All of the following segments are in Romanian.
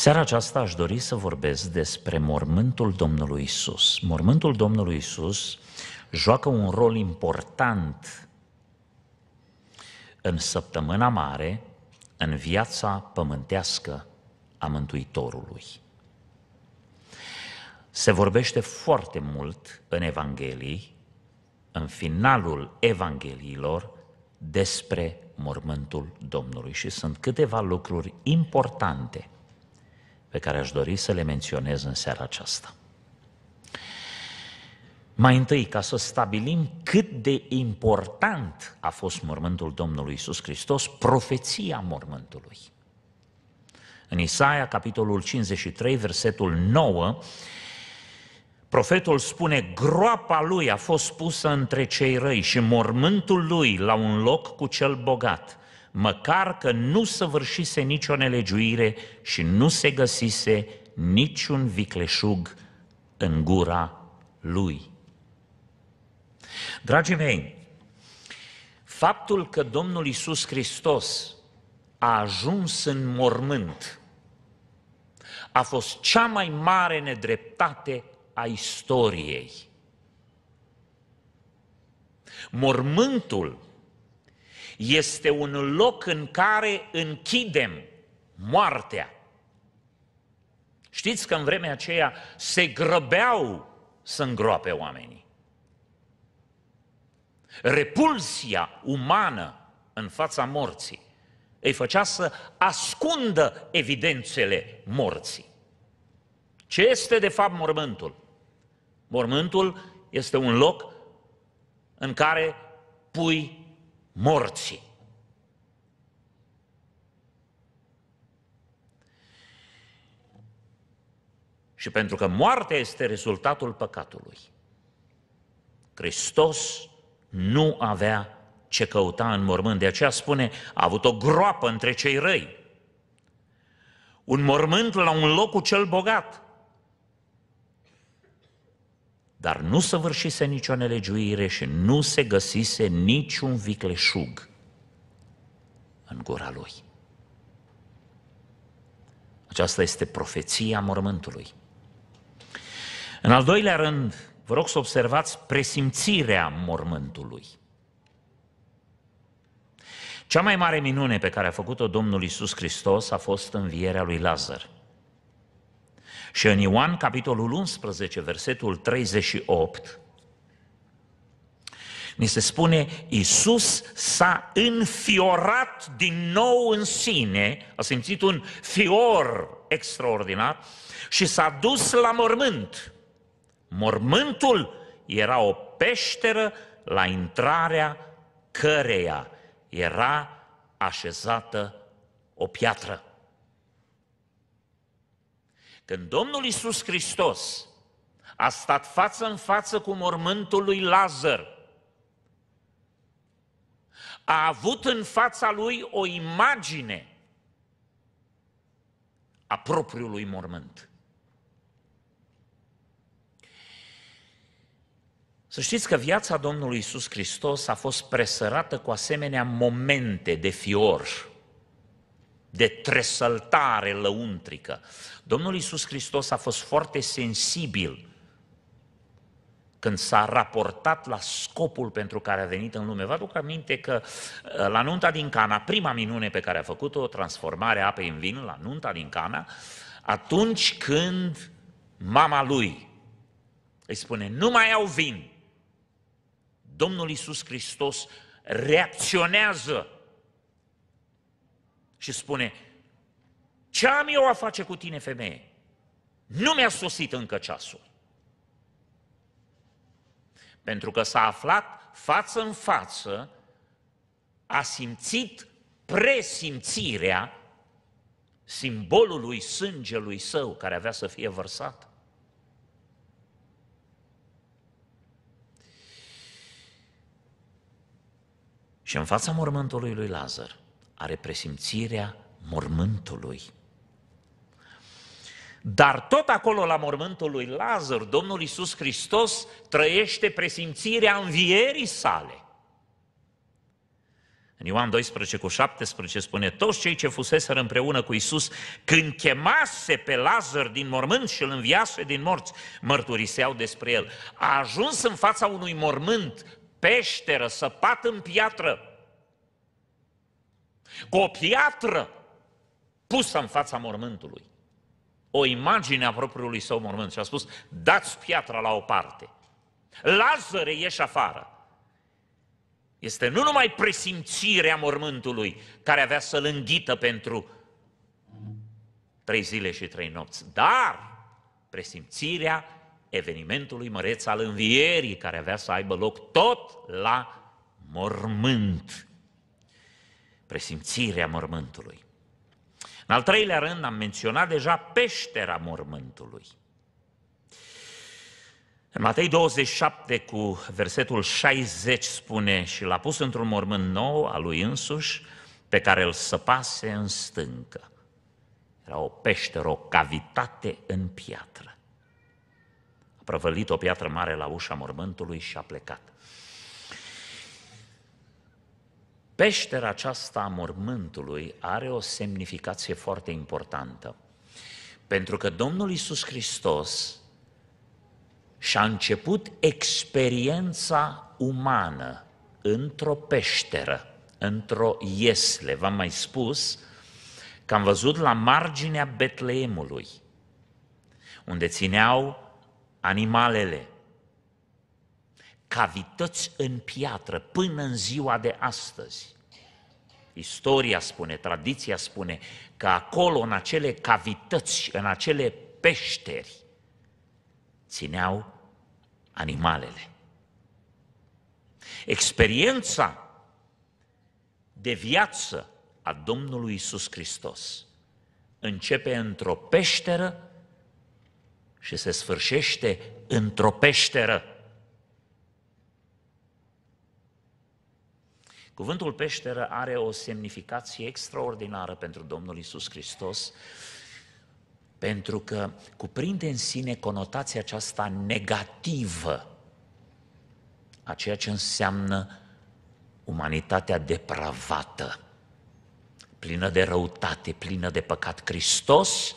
Seara aceasta aș dori să vorbesc despre mormântul Domnului Isus. Mormântul Domnului Isus joacă un rol important în săptămâna mare, în viața pământească a Mântuitorului. Se vorbește foarte mult în Evanghelii, în finalul Evangheliilor, despre mormântul Domnului și sunt câteva lucruri importante – pe care aș dori să le menționez în seara aceasta. Mai întâi, ca să stabilim cât de important a fost mormântul Domnului Isus Hristos, profeția mormântului. În Isaia, capitolul 53, versetul 9, profetul spune, groapa lui a fost pusă între cei răi și mormântul lui la un loc cu cel bogat – măcar că nu săvârșise nicio nelegiuire și nu se găsise niciun vicleșug în gura lui. Dragii mei, faptul că Domnul Isus Hristos a ajuns în mormânt a fost cea mai mare nedreptate a istoriei. Mormântul este un loc în care închidem moartea. Știți că în vremea aceea se grăbeau să îngroape oamenii. Repulsia umană în fața morții îi făcea să ascundă evidențele morții. Ce este de fapt mormântul? Mormântul este un loc în care pui morții. Și pentru că moartea este rezultatul păcatului, Hristos nu avea ce căuta în mormânt. De aceea spune, a avut o groapă între cei răi. Un mormânt la un loc cu cel bogat dar nu săvârșise nicio nelegiuire și nu se găsise niciun vicleșug în gura lui. Aceasta este profeția mormântului. În al doilea rând, vă rog să observați presimțirea mormântului. Cea mai mare minune pe care a făcut-o Domnul Isus Hristos a fost învierea lui Lazar – și în Ioan, capitolul 11, versetul 38, ni se spune, Iisus s-a înfiorat din nou în sine, a simțit un fior extraordinar și s-a dus la mormânt. Mormântul era o peșteră la intrarea căreia era așezată o piatră. Când Domnul Isus Hristos a stat față în față cu mormântul lui Lazar, a avut în fața lui o imagine a propriului mormânt. Să știți că viața Domnului Isus Hristos a fost presărată cu asemenea momente de fior, de tresăltare lăuntrică. Domnul Iisus Hristos a fost foarte sensibil când s-a raportat la scopul pentru care a venit în lume. Vă aduc aminte că ă, la nunta din Cana, prima minune pe care a făcut-o, transformarea apei în vin, la nunta din Cana, atunci când mama lui îi spune, nu mai au vin, Domnul Iisus Hristos reacționează și spune, ce am eu a face cu tine, femeie? Nu mi-a sosit încă ceasul. Pentru că s-a aflat față în față, a simțit presimțirea simbolului sângelui său care avea să fie vărsat. Și în fața mormântului lui Lazar, are presimțirea mormântului. Dar tot acolo la mormântul lui Lazar, Domnul Iisus Hristos trăiește presimțirea învierii sale. În Ioan 12 cu 17 spune, toți cei ce fuseseră împreună cu Iisus, când chemase pe Lazar din mormânt și îl înviase din morți, mărturiseau despre el. A ajuns în fața unui mormânt, peșteră, săpat în piatră, cu o piatră pusă în fața mormântului, o imagine a propriului său mormânt și a spus, dați piatra la o parte, Lazare ieși afară. Este nu numai presimțirea mormântului care avea să-l înghită pentru trei zile și trei nopți, dar presimțirea evenimentului măreț al învierii care avea să aibă loc tot la mormânt presimțirea mormântului. În al treilea rând am menționat deja peștera mormântului. În Matei 27 cu versetul 60 spune și l-a pus într-un mormânt nou al lui însuși pe care îl săpase în stâncă. Era o peșteră, o cavitate în piatră. A prăvălit o piatră mare la ușa mormântului și a plecat. Peștera aceasta a mormântului are o semnificație foarte importantă. Pentru că Domnul Isus Hristos și-a început experiența umană într-o peșteră, într-o iesle. V-am mai spus că am văzut la marginea Betleemului, unde țineau animalele, cavități în piatră până în ziua de astăzi. Istoria spune, tradiția spune că acolo, în acele cavități, în acele peșteri, țineau animalele. Experiența de viață a Domnului Isus Hristos începe într-o peșteră și se sfârșește într-o peșteră. Cuvântul peșteră are o semnificație extraordinară pentru Domnul Isus Hristos, pentru că cuprinde în sine conotația aceasta negativă a ceea ce înseamnă umanitatea depravată, plină de răutate, plină de păcat. Hristos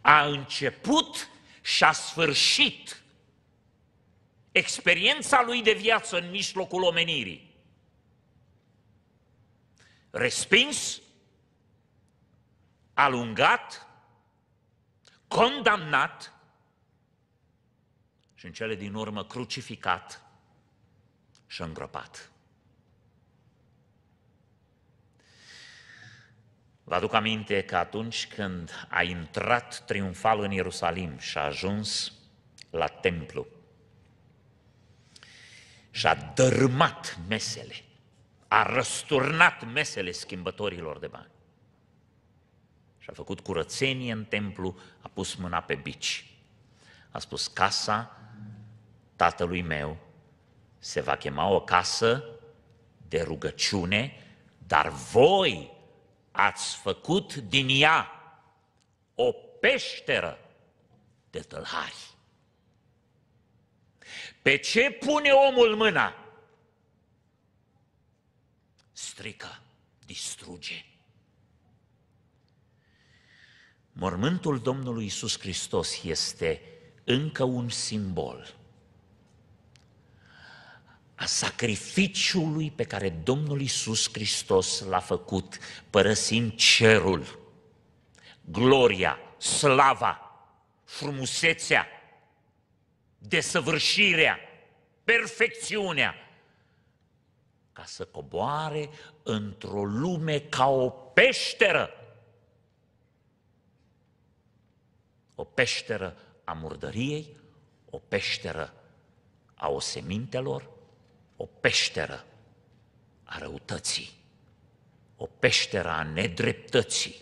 a început și a sfârșit experiența lui de viață în mijlocul omenirii respins, alungat, condamnat și în cele din urmă crucificat și îngropat. Vă aduc aminte că atunci când a intrat triumfal în Ierusalim și a ajuns la templu și a dărâmat mesele, a răsturnat mesele schimbătorilor de bani. Și a făcut curățenie în templu, a pus mâna pe bici. A spus, casa tatălui meu se va chema o casă de rugăciune, dar voi ați făcut din ea o peșteră de tălhari. Pe ce pune omul mâna? strică, distruge. Mormântul Domnului Isus Hristos este încă un simbol a sacrificiului pe care Domnul Isus Hristos l-a făcut, părăsind cerul, gloria, slava, frumusețea, desăvârșirea, perfecțiunea ca să coboare într-o lume ca o peșteră. O peșteră a murdăriei, o peșteră a osemintelor, o peșteră a răutății, o peșteră a nedreptății.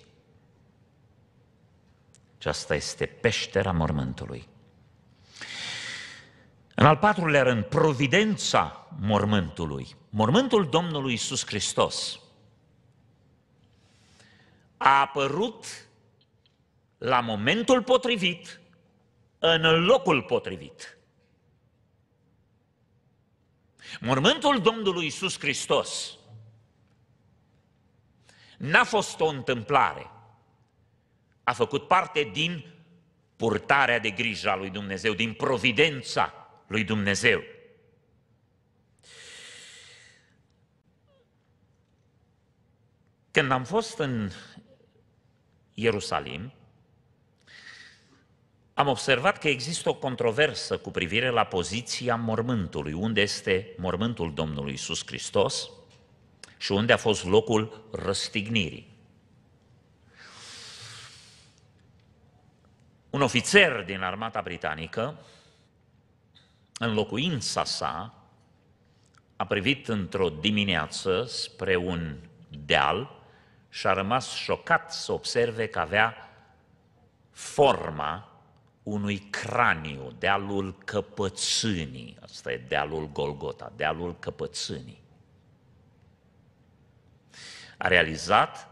Și asta este peștera mormântului. În al patrulea rând, providența mormântului mormântul Domnului Isus Hristos a apărut la momentul potrivit, în locul potrivit. Mormântul Domnului Isus Hristos n-a fost o întâmplare. A făcut parte din purtarea de grijă a lui Dumnezeu, din providența lui Dumnezeu. Când am fost în Ierusalim, am observat că există o controversă cu privire la poziția mormântului, unde este mormântul Domnului Isus Hristos și unde a fost locul răstignirii. Un ofițer din armata britanică, în locuința sa, a privit într-o dimineață spre un deal și a rămas șocat să observe că avea forma unui craniu, dealul căpățânii. Asta e dealul Golgota, dealul căpățânii. A realizat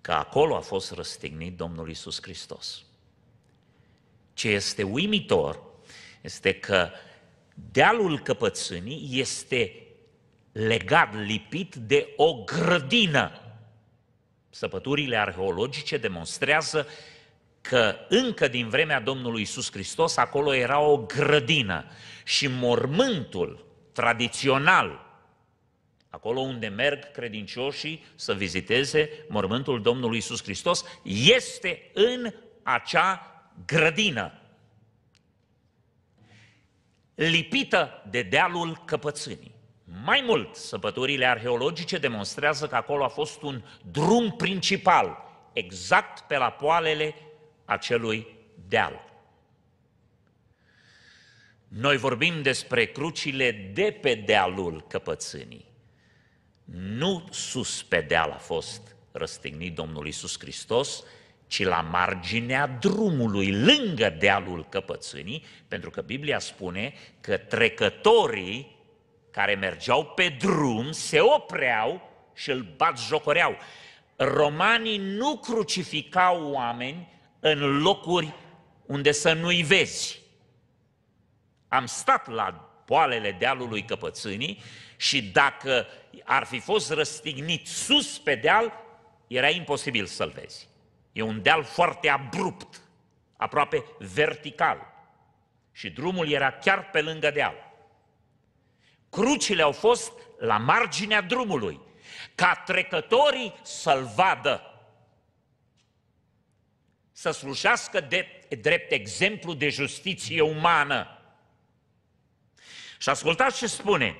că acolo a fost răstignit Domnul Isus Hristos. Ce este uimitor este că dealul căpățânii este legat, lipit de o grădină. Săpăturile arheologice demonstrează că încă din vremea Domnului Isus Hristos acolo era o grădină și mormântul tradițional, acolo unde merg credincioșii să viziteze mormântul Domnului Isus Hristos, este în acea grădină lipită de dealul căpățânii. Mai mult, săpăturile arheologice demonstrează că acolo a fost un drum principal, exact pe la poalele acelui deal. Noi vorbim despre crucile de pe dealul căpățânii. Nu sus pe deal a fost răstignit Domnul Isus Hristos, ci la marginea drumului, lângă dealul căpățânii, pentru că Biblia spune că trecătorii care mergeau pe drum, se opreau și îl bat jocoreau. Romanii nu crucificau oameni în locuri unde să nu-i vezi. Am stat la poalele dealului Căpățânii și dacă ar fi fost răstignit sus pe deal, era imposibil să-l vezi. E un deal foarte abrupt, aproape vertical. Și drumul era chiar pe lângă deal. Crucile au fost la marginea drumului, ca trecătorii să-l vadă, să slujească de, drept exemplu de justiție umană. Și ascultați ce spune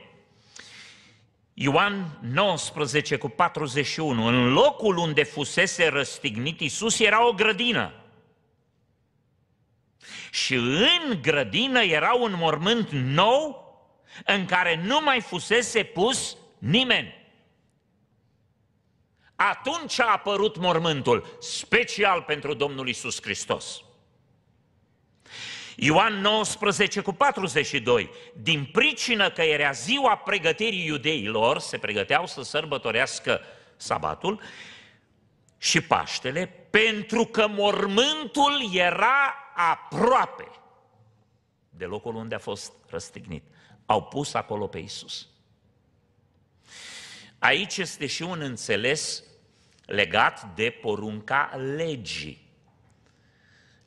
Ioan 19 cu 41. În locul unde fusese răstignit Isus era o grădină. Și în grădină era un mormânt nou în care nu mai fusese pus nimeni. Atunci a apărut mormântul, special pentru Domnul Isus Hristos. Ioan 19 cu 42, din pricină că era ziua pregătirii iudeilor, se pregăteau să sărbătorească sabatul și Paștele, pentru că mormântul era aproape de locul unde a fost răstignit. Au pus acolo pe Isus. Aici este și un înțeles legat de porunca legii.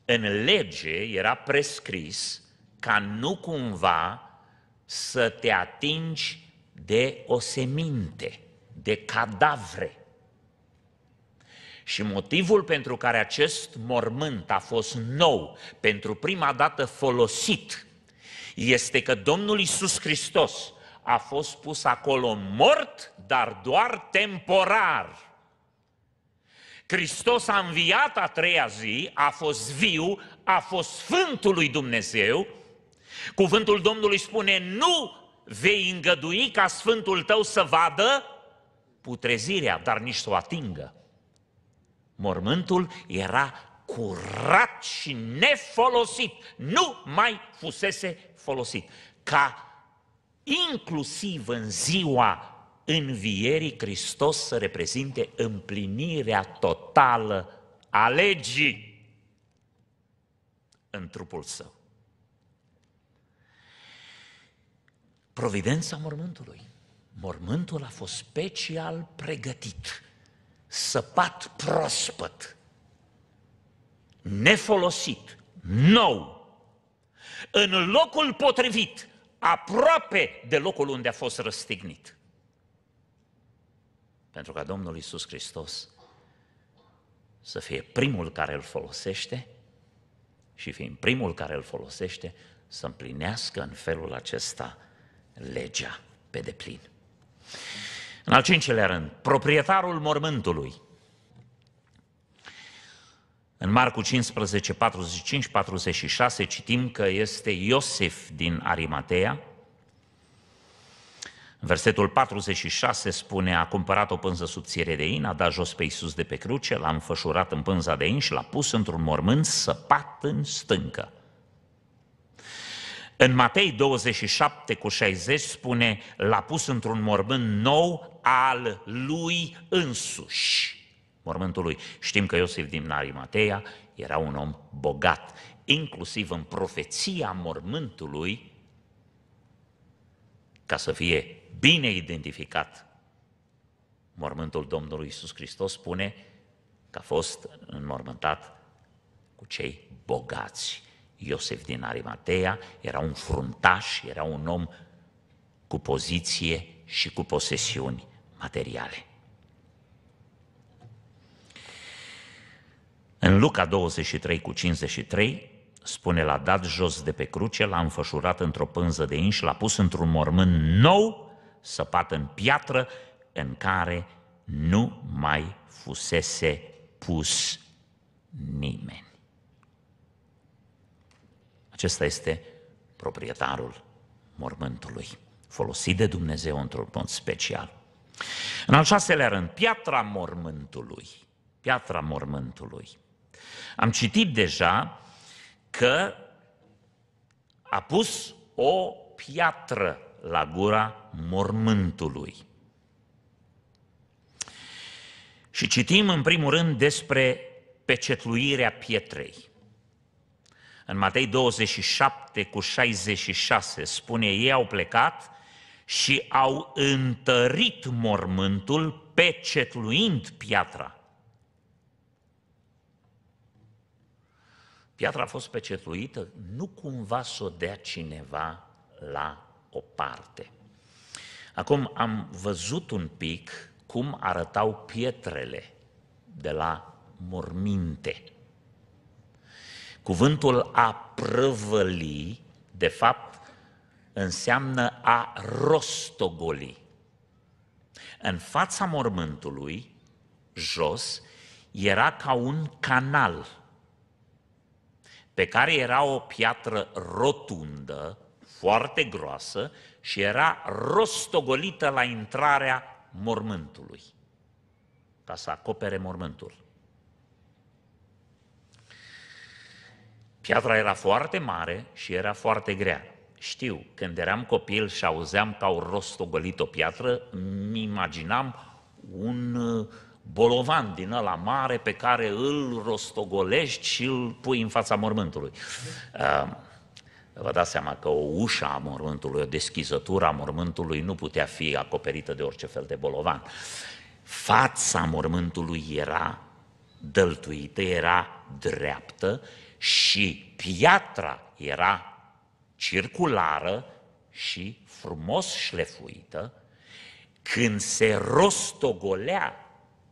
În lege era prescris ca nu cumva să te atingi de o seminte, de cadavre. Și motivul pentru care acest mormânt a fost nou, pentru prima dată folosit, este că Domnul Isus Hristos a fost pus acolo mort, dar doar temporar. Hristos a înviat a treia zi, a fost viu, a fost Sfântul lui Dumnezeu. Cuvântul Domnului spune, nu vei îngădui ca Sfântul tău să vadă putrezirea, dar nici să o atingă. Mormântul era curat și nefolosit, nu mai fusese folosit. Ca inclusiv în ziua învierii Hristos să reprezinte împlinirea totală a legii în trupul său. Providența mormântului. Mormântul a fost special pregătit săpat proaspăt, nefolosit, nou, în locul potrivit, aproape de locul unde a fost răstignit. Pentru ca Domnul Isus Hristos să fie primul care îl folosește și fiind primul care îl folosește, să împlinească în felul acesta legea pe deplin. În al cincilea rând, proprietarul mormântului. În Marcu 15, 45, 46 citim că este Iosef din Arimatea. În versetul 46 spune, a cumpărat o pânză subțire de in, a dat jos pe Iisus de pe cruce, l-a înfășurat în pânza de in și l-a pus într-un mormânt săpat în stâncă. În Matei 27 cu 60 spune, l-a pus într-un mormânt nou al lui însuși. Mormântul lui. Știm că Iosif din Arimatea era un om bogat. Inclusiv în profeția mormântului, ca să fie bine identificat, mormântul Domnului Isus Hristos spune că a fost înmormântat cu cei bogați. Iosef din Arimatea era un fruntaș, era un om cu poziție și cu posesiuni materiale. În Luca 23 cu 53 spune, l-a dat jos de pe cruce, l-a înfășurat într-o pânză de inș, l-a pus într-un mormânt nou, săpat în piatră, în care nu mai fusese pus nimeni. Acesta este proprietarul mormântului, folosit de Dumnezeu într-un mod special. În al șaselea rând, piatra mormântului. Piatra mormântului. Am citit deja că a pus o piatră la gura mormântului. Și citim în primul rând despre pecetluirea pietrei. În Matei 27 cu 66 spune, ei au plecat și au întărit mormântul pecetluind piatra. Piatra a fost pecetluită, nu cumva să o dea cineva la o parte. Acum am văzut un pic cum arătau pietrele de la morminte. Cuvântul a prăvăli, de fapt, înseamnă a rostogoli. În fața mormântului, jos, era ca un canal pe care era o piatră rotundă, foarte groasă, și era rostogolită la intrarea mormântului, ca să acopere mormântul. Piatra era foarte mare și era foarte grea. Știu, când eram copil și auzeam că au rostogolit o piatră, îmi imaginam un uh, bolovan din ăla mare pe care îl rostogolești și îl pui în fața mormântului. Uh, vă dați seama că o ușă a mormântului, o deschizătură a mormântului nu putea fi acoperită de orice fel de bolovan. Fața mormântului era dăltuită, era dreaptă și piatra era circulară și frumos șlefuită, când se rostogolea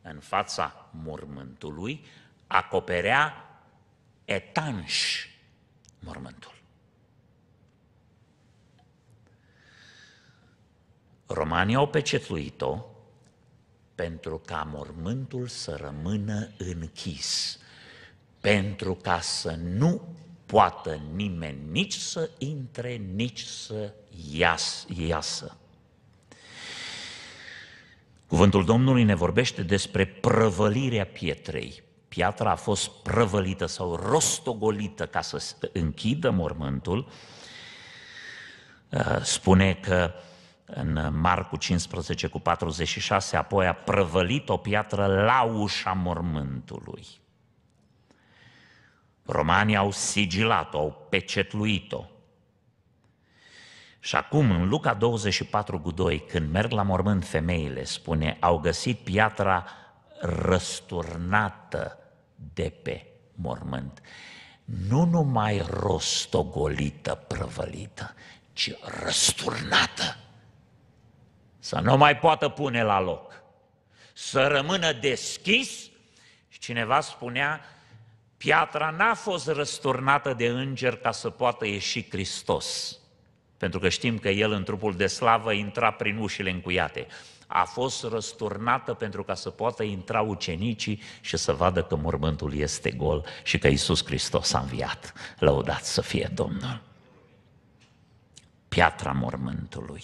în fața mormântului, acoperea etanș mormântul. Romanii au pecetluit-o pentru ca mormântul să rămână închis pentru ca să nu poată nimeni nici să intre, nici să iasă. Cuvântul Domnului ne vorbește despre prăvălirea pietrei. Piatra a fost prăvălită sau rostogolită ca să închidă mormântul. Uh, spune că în Marcu 15 cu 46, apoi a prăvălit o piatră la ușa mormântului. Romanii au sigilat-o, au pecetluit-o. Și acum, în Luca 24 cu 2, când merg la mormânt femeile, spune, au găsit piatra răsturnată de pe mormânt. Nu numai rostogolită, prăvălită, ci răsturnată. Să nu mai poată pune la loc. Să rămână deschis. Și cineva spunea, Piatra n-a fost răsturnată de înger ca să poată ieși Hristos, pentru că știm că El în trupul de slavă intra prin ușile încuiate. A fost răsturnată pentru ca să poată intra ucenicii și să vadă că mormântul este gol și că Iisus Hristos a înviat. Lăudați să fie Domnul! Piatra mormântului.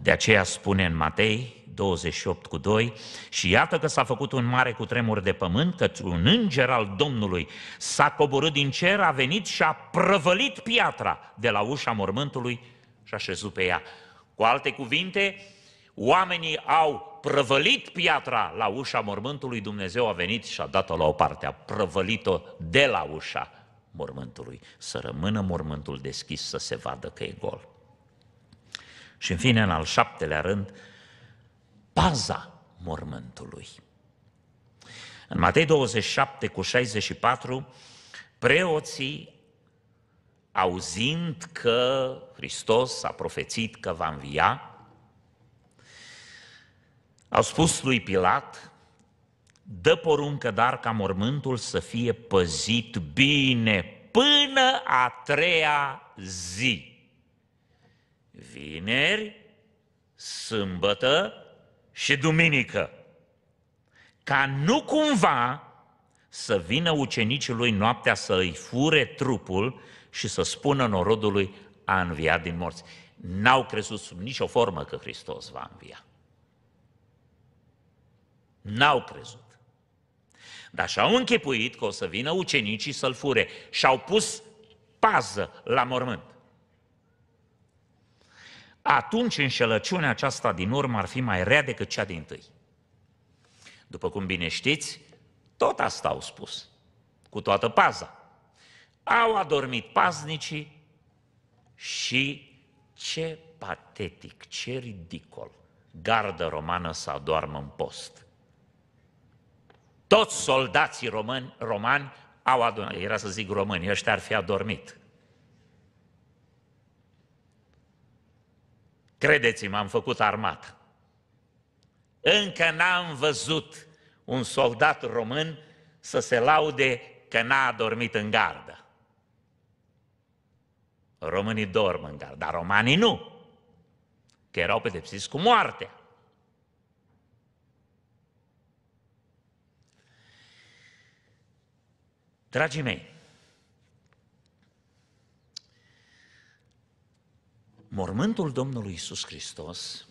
De aceea spune în Matei 28 cu 2, și iată că s-a făcut un mare cutremur de pământ, că un înger al Domnului s-a coborât din cer, a venit și a prăvălit piatra de la ușa mormântului și a șezut pe ea. Cu alte cuvinte, oamenii au prăvălit piatra la ușa mormântului, Dumnezeu a venit și a dat-o la o parte, a prăvălit-o de la ușa mormântului, să rămână mormântul deschis, să se vadă că e gol. Și în fine, în al șaptelea rând, paza mormântului. În Matei 27 cu 64, preoții, auzind că Hristos a profețit că va învia, au spus lui Pilat, dă poruncă dar ca mormântul să fie păzit bine până a treia zi vineri, sâmbătă și duminică. Ca nu cumva să vină ucenicii lui noaptea să îi fure trupul și să spună norodului a înviat din morți. N-au crezut sub nicio formă că Hristos va învia. N-au crezut. Dar și-au închipuit că o să vină ucenicii să-l fure și-au pus pază la mormânt atunci înșelăciunea aceasta din urmă ar fi mai rea decât cea din tâi. După cum bine știți, tot asta au spus, cu toată paza. Au adormit paznicii și ce patetic, ce ridicol, gardă romană să adoarmă în post. Toți soldații români, romani au adormit, era să zic români, ăștia ar fi adormit. Credeți-mă, am făcut armată. Încă n-am văzut un soldat român să se laude că n-a adormit în gardă. Românii dorm în gardă, dar romanii nu, că erau pedepsiți cu moartea. Dragii mei, Mormântul Domnului Isus Hristos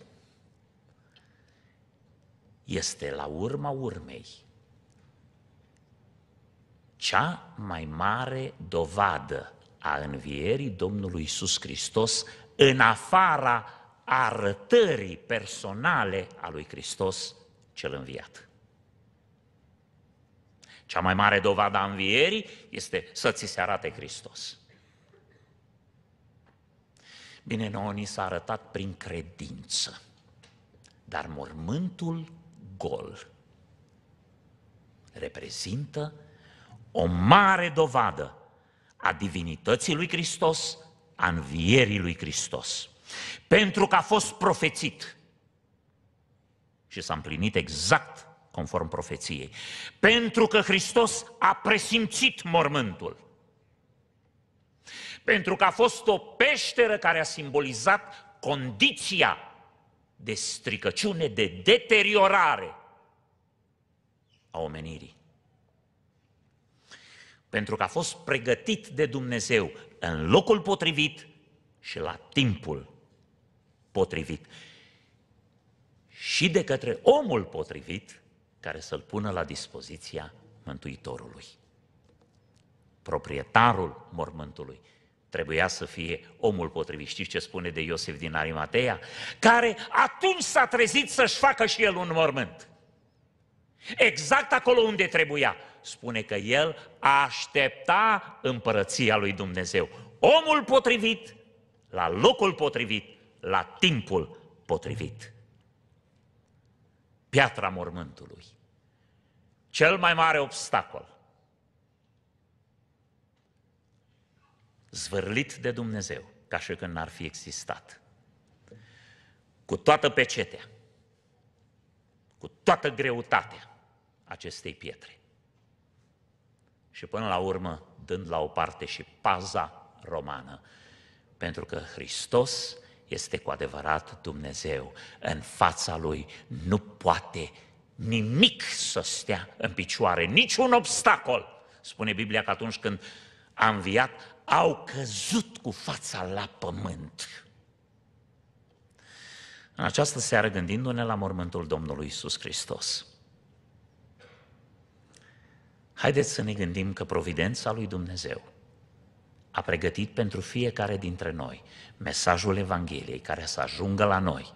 este la urma urmei cea mai mare dovadă a învierii Domnului Isus Hristos în afara arătării personale a lui Hristos cel înviat. Cea mai mare dovadă a învierii este să ți se arate Hristos. Bine, nouă ni s-a arătat prin credință, dar mormântul gol reprezintă o mare dovadă a divinității lui Hristos, a învierii lui Hristos. Pentru că a fost profețit și s-a împlinit exact conform profeției. Pentru că Hristos a presimțit mormântul. Pentru că a fost o peșteră care a simbolizat condiția de stricăciune, de deteriorare a omenirii. Pentru că a fost pregătit de Dumnezeu în locul potrivit și la timpul potrivit. Și de către omul potrivit care să-l pună la dispoziția Mântuitorului, proprietarul mormântului, Trebuia să fie omul potrivit. Știți ce spune de Iosif din Arimatea? Care atunci s-a trezit să-și facă și el un mormânt. Exact acolo unde trebuia. Spune că el aștepta împărăția lui Dumnezeu. Omul potrivit, la locul potrivit, la timpul potrivit. Piatra mormântului. Cel mai mare obstacol zvârlit de Dumnezeu, ca și când n-ar fi existat. Cu toată pecetea, cu toată greutatea acestei pietre. Și până la urmă, dând la o parte și paza romană, pentru că Hristos este cu adevărat Dumnezeu. În fața Lui nu poate nimic să stea în picioare, niciun obstacol. Spune Biblia că atunci când a înviat, au căzut cu fața la pământ. În această seară, gândindu-ne la mormântul Domnului Isus Hristos, haideți să ne gândim că providența lui Dumnezeu a pregătit pentru fiecare dintre noi mesajul Evangheliei care să ajungă la noi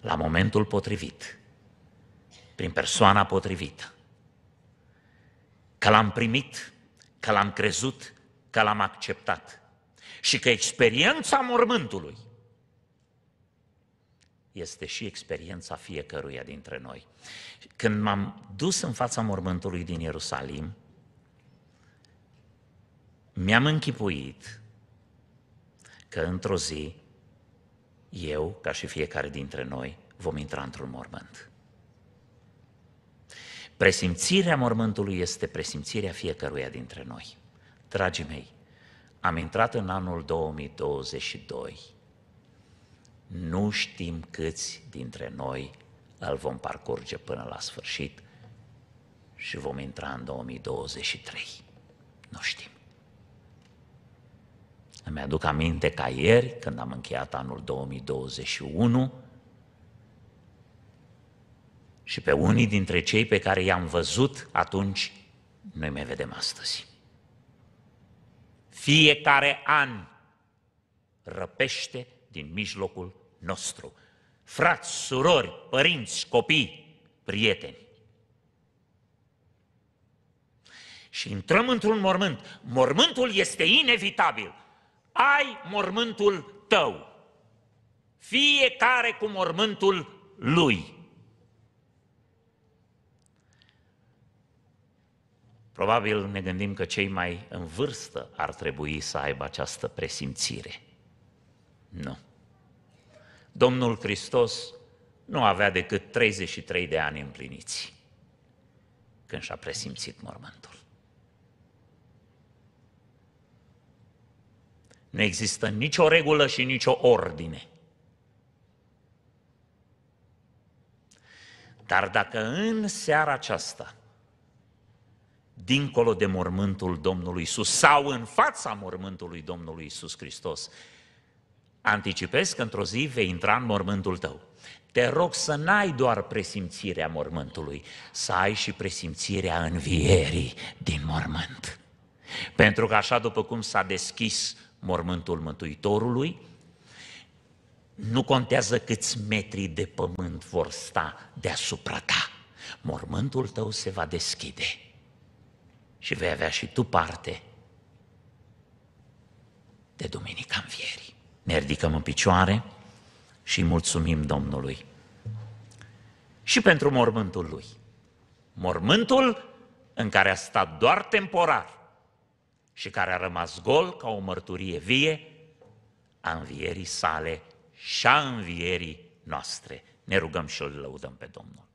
la momentul potrivit, prin persoana potrivită. Că l-am primit, că l-am crezut, că l-am acceptat și că experiența mormântului este și experiența fiecăruia dintre noi. Când m-am dus în fața mormântului din Ierusalim, mi-am închipuit că într-o zi eu, ca și fiecare dintre noi, vom intra într-un mormânt. Presimțirea mormântului este presimțirea fiecăruia dintre noi. Dragii mei, am intrat în anul 2022. Nu știm câți dintre noi îl vom parcurge până la sfârșit și vom intra în 2023. Nu știm. Îmi aduc aminte ca ieri, când am încheiat anul 2021, și pe unii dintre cei pe care i-am văzut atunci, noi mai vedem astăzi fiecare an răpește din mijlocul nostru. Frați, surori, părinți, copii, prieteni. Și intrăm într-un mormânt. Mormântul este inevitabil. Ai mormântul tău. Fiecare cu mormântul lui. Probabil ne gândim că cei mai în vârstă ar trebui să aibă această presimțire. Nu. Domnul Hristos nu avea decât 33 de ani împliniți când și-a presimțit mormântul. Nu există nicio regulă și nicio ordine. Dar dacă în seara aceasta dincolo de mormântul Domnului Isus sau în fața mormântului Domnului Isus Hristos. Anticipez că într-o zi vei intra în mormântul tău. Te rog să n-ai doar presimțirea mormântului, să ai și presimțirea învierii din mormânt. Pentru că așa după cum s-a deschis mormântul Mântuitorului, nu contează câți metri de pământ vor sta deasupra ta. Mormântul tău se va deschide și vei avea și tu parte de Duminica Învierii. Ne ridicăm în picioare și mulțumim Domnului. Și pentru mormântul lui. Mormântul în care a stat doar temporar și care a rămas gol ca o mărturie vie a învierii sale și a învierii noastre. Ne rugăm și îl lăudăm pe Domnul.